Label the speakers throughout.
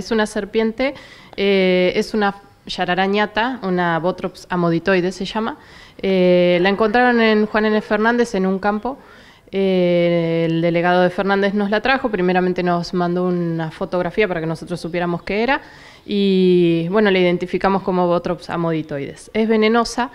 Speaker 1: Es una serpiente, eh, es una yararañata, una botrops amoditoides se llama. Eh, la encontraron en Juan N. Fernández en un campo. Eh, el delegado de Fernández nos la trajo, primeramente nos mandó una fotografía para que nosotros supiéramos qué era y bueno, la identificamos como botrops amoditoides. Es venenosa,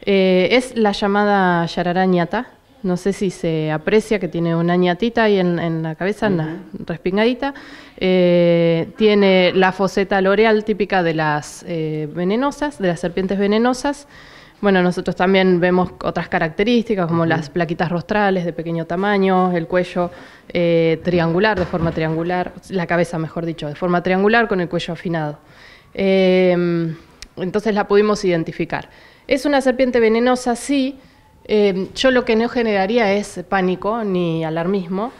Speaker 1: es la llamada yararañata, no sé si se aprecia que tiene una ñatita ahí en, la cabeza, una respingadita. Eh, tiene la foseta loreal típica de las eh, venenosas, de las serpientes venenosas. Bueno, nosotros también vemos otras características como las plaquitas rostrales de pequeño tamaño, el cuello eh, triangular, de forma triangular, la cabeza, mejor dicho, de forma triangular con el cuello afinado. entonces la pudimos identificar. Es una serpiente venenosa, sí, Em, yo lo que no generaría es pánico ni alarmismo.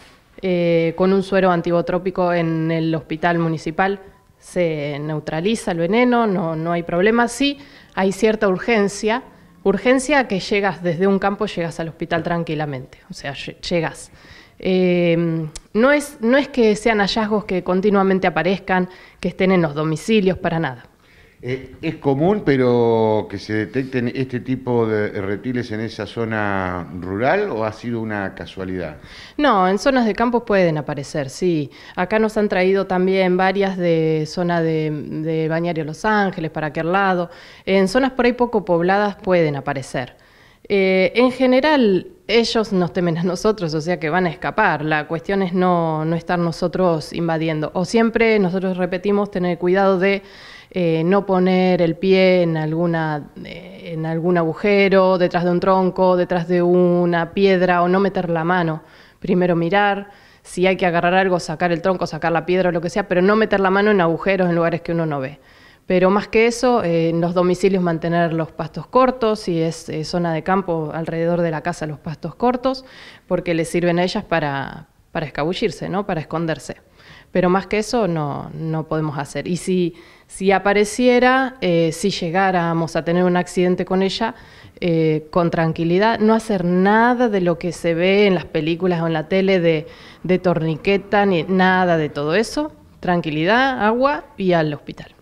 Speaker 1: Eh, con un suero antibotrópico en el hospital municipal se neutraliza el veneno, no, hay problema. Sí, hay cierta urgencia. Urgencia que llegas desde un campo, llegas al hospital tranquilamente, o sea, llegas. Em, no es que sean hallazgos que continuamente aparezcan, que estén en los domicilios, para nada. Eh, es común, pero que se detecten este tipo de reptiles en esa zona rural o ha sido una casualidad? No, en zonas de campo pueden aparecer, sí. Acá nos han traído también varias de zona de, Bañario Los Ángeles, para aquel lado. En zonas por ahí poco pobladas pueden aparecer. Eh, en general, ellos nos temen a nosotros, o sea que van a escapar. La cuestión es no estar nosotros invadiendo. O siempre nosotros repetimos tener cuidado de eh, no poner el pie en, alguna, eh, en algún agujero, detrás de un tronco, detrás de una piedra o no meter la mano. Primero mirar, si hay que agarrar algo, sacar el tronco, sacar la piedra o lo que sea, pero no meter la mano en agujeros, en lugares que uno no ve. Pero más que eso, eh, en los domicilios mantener los pastos cortos, si es zona de campo alrededor de la casa los pastos cortos, porque les sirven a ellas para, para escabullirse, ¿no? Para esconderse. Pero más que eso no, no podemos hacer. Y si, si apareciera, eh, si llegáramos a tener un accidente con ella, eh, con tranquilidad, no hacer nada de lo que se ve en las películas o en la tele de, de torniqueta, ni nada de todo eso. Tranquilidad, agua y al hospital.